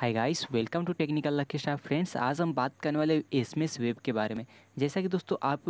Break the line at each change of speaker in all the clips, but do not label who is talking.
hi guys welcome to technical Lakshya friends आज हम बात करने वाले एस वेब के बारे में जैसा कि दोस्तों आप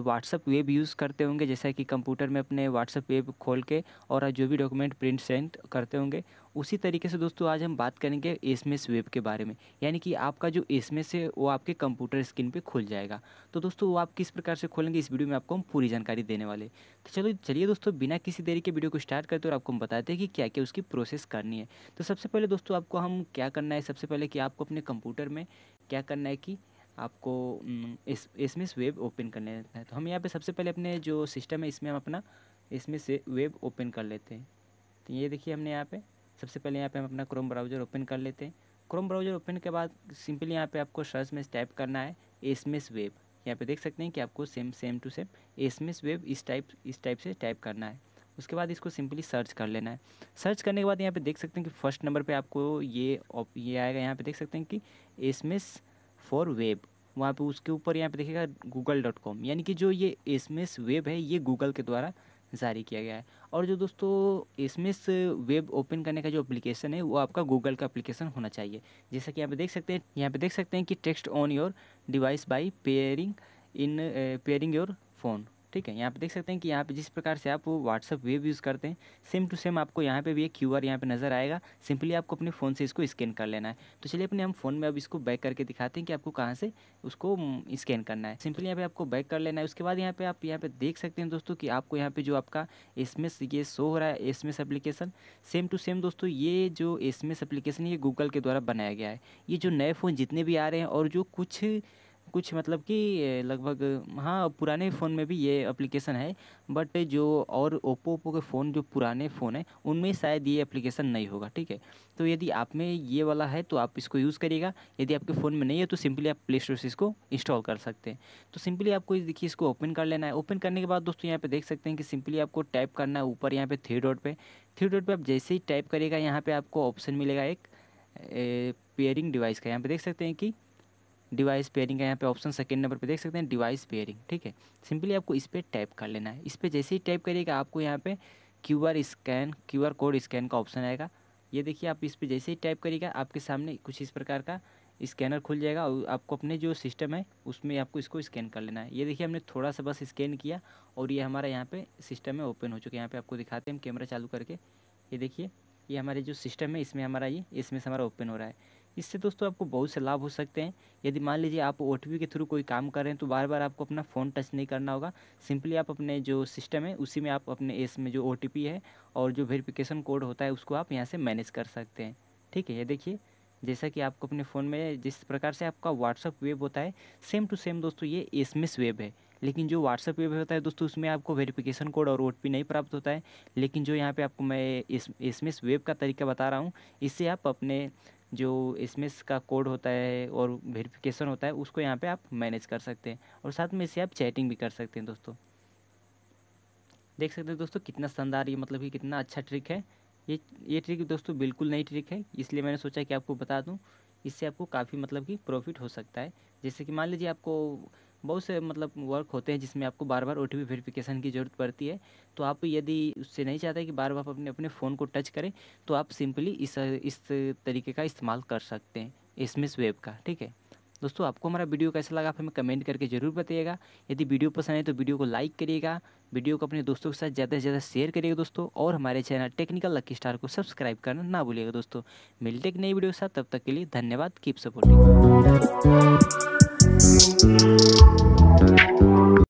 व्हाट्सअप वेब यूज़ करते होंगे जैसा कि कंप्यूटर में अपने व्हाट्सअप वेब खोल के और जो भी डॉक्यूमेंट प्रिंट सेंड करते होंगे उसी तरीके से दोस्तों आज हम बात करेंगे एस वेब के बारे में यानी कि आपका जो एस है वो आपके कंप्यूटर स्क्रीन पे खुल जाएगा तो दोस्तों वो आप किस प्रकार से खोलेंगे इस वीडियो में आपको हम पूरी जानकारी देने वाले तो चलो चलिए दोस्तों बिना किसी देरी के वीडियो को स्टार्ट करते और आपको हम बताते हैं कि क्या क्या उसकी प्रोसेस करनी है तो सबसे पहले दोस्तों आपको हम क्या करना है सबसे पहले कि आपको अपने कंप्यूटर में क्या करना है कि आपको इस इसमें वेब ओपन करने रहता है तो हम यहाँ पे सबसे पहले अपने जो सिस्टम है इसमें हम अपना इसमें से वेब ओपन कर लेते हैं तो ये देखिए हमने यहाँ पे सबसे पहले यहाँ पे हम अपना क्रोम ब्राउज़र ओपन कर लेते हैं क्रोम ब्राउज़र ओपन के बाद सिंपली यहाँ पे आपको सर्च में टाइप करना है एसमिस वेब यहाँ पे देख सकते हैं कि आपको सेम सेम टू सेम एसमिस वेब इस टाइप इस टाइप से टाइप करना है उसके बाद इसको सिंपली सर्च कर लेना है सर्च करने के बाद यहाँ पे देख सकते हैं कि फर्स्ट नंबर पे आपको ये ये आएगा यहाँ पे देख सकते हैं कि एसमिस फॉर वेब वहाँ पे उसके ऊपर यहाँ पे देखिएगा गूगल डॉट कॉम यानी कि जो ये एस एम एस वेब है ये गूगल के द्वारा जारी किया गया है और जो दोस्तों एस वेब ओपन करने का जो एप्लीकेशन है वो आपका गूगल का एप्लीकेशन होना चाहिए जैसा कि यहाँ पे देख सकते हैं यहाँ पे देख सकते हैं कि text on your device by pairing in pairing your phone ठीक है यहाँ पे देख सकते हैं कि यहाँ पे जिस प्रकार से आप वो व्हाट्सअप वेब यूज़ करते हैं सेम टू सेम आपको यहाँ पे भी एक क्यू आर यहाँ पर नज़र आएगा सिंपली आपको अपने फ़ोन से इसको स्कैन कर लेना है तो चलिए अपने हम फ़ोन में अब इसको बैक करके दिखाते हैं कि आपको कहाँ से उसको स्कैन करना है सिंपली यहाँ पे आपको बैक कर लेना है उसके बाद यहाँ पर आप यहाँ पर देख सकते हैं दोस्तों कि आपको यहाँ पर जो आपका एस ये शो हो रहा है एस एप्लीकेशन सेम टू सेम दोस्तों ये जो एस एप्लीकेशन ये गूगल के द्वारा बनाया गया है ये जो नए फ़ोन जितने भी आ रहे हैं और जो कुछ कुछ मतलब कि लगभग हाँ पुराने फ़ोन में भी ये एप्लीकेशन है बट जो और ओप्पो ओप्पो के फ़ोन जो पुराने फ़ोन है उनमें शायद ये एप्लीकेशन नहीं होगा ठीक है तो यदि आप में ये वाला है तो आप इसको यूज़ करिएगा यदि आपके फ़ोन में नहीं है तो सिंपली आप प्ले स्टोर से इसको इंस्टॉल कर सकते हैं तो सिंपली आपको देखिए इसको ओपन कर लेना है ओपन करने के बाद दोस्तों यहाँ पर देख सकते हैं कि सिंपली आपको टाइप करना है ऊपर यहाँ पर थ्री डॉट पर थ्री डॉट पर आप जैसे ही टाइप करेगा यहाँ पर आपको ऑप्शन मिलेगा एक पेयरिंग डिवाइस का यहाँ पे देख सकते हैं कि डिवाइस पेयरिंग का यहाँ पे ऑप्शन सेकेंड नंबर पे देख सकते हैं डिवाइस पेयरिंग ठीक है सिंपली आपको इस पर टाइप कर लेना है इस पर जैसे ही टाइप करिएगा आपको यहाँ पे Q R scan Q R code scan का ऑप्शन आएगा ये देखिए आप इस पर जैसे ही टाइप करिएगा आपके सामने कुछ इस प्रकार का स्कैनर खुल जाएगा और आपको अपने जो सिस्टम है उसमें आपको इसको स्कैन कर लेना है ये देखिए हमने थोड़ा सा बस स्कैन किया और ये हमारा यहाँ पे सिस्टम है ओपन हो चुका है यहाँ पे आपको दिखाते हैं हम कैमरा चालू करके ये देखिए ये हमारे जो सिस्टम है इसमें हमारा ये इसमें से हमारा ओपन हो रहा है इससे दोस्तों आपको बहुत से लाभ हो सकते हैं यदि मान लीजिए आप ओ के थ्रू कोई काम कर रहे हैं तो बार बार आपको अपना फ़ोन टच नहीं करना होगा सिंपली आप अपने जो सिस्टम है उसी में आप अपने एस में जो ओ है और जो वेरिफिकेशन कोड होता है उसको आप यहाँ से मैनेज कर सकते हैं ठीक है ये देखिए जैसा कि आपको अपने फ़ोन में जिस प्रकार से आपका व्हाट्सअप वेब होता है सेम टू सेम दोस्तों ये एस वेब है लेकिन जो व्हाट्सएप पे होता है दोस्तों उसमें आपको वेरिफिकेशन कोड और ओ नहीं प्राप्त होता है लेकिन जो यहाँ पर आपको मैं इस एस वेब का तरीका बता रहा हूँ इससे आप अपने जो एस का कोड होता है और वेरिफिकेशन होता है उसको यहाँ पे आप मैनेज कर सकते हैं और साथ में इससे आप चैटिंग भी कर सकते हैं दोस्तों देख सकते हैं दोस्तों कितना शानदार ये मतलब कि कितना अच्छा ट्रिक है ये ये ट्रिक दोस्तों बिल्कुल नई ट्रिक है इसलिए मैंने सोचा कि आपको बता दूँ इससे आपको काफ़ी मतलब कि प्रॉफिट हो सकता है जैसे कि मान लीजिए आपको बहुत से मतलब वर्क होते हैं जिसमें आपको बार बार ओ टी वेरिफिकेशन की ज़रूरत पड़ती है तो आप यदि उससे नहीं चाहते कि बार बार अपने अपने फ़ोन को टच करें तो आप सिंपली इस इस तरीके का इस्तेमाल कर सकते हैं एसमिस वेब का ठीक है दोस्तों आपको हमारा वीडियो कैसा लगा आप हमें कमेंट करके ज़रूर बताइएगा यदि वीडियो पसंद आए तो वीडियो को लाइक करिएगा वीडियो को अपने दोस्तों के साथ ज़्यादा से ज़्यादा शेयर करिएगा दोस्तों और हमारे चैनल टेक्निकल लकी स्टार को सब्सक्राइब करना ना भूलिएगा दोस्तों मिलते एक नई वीडियो के साथ तब तक के लिए धन्यवाद कीप सपोर्टिंग thank you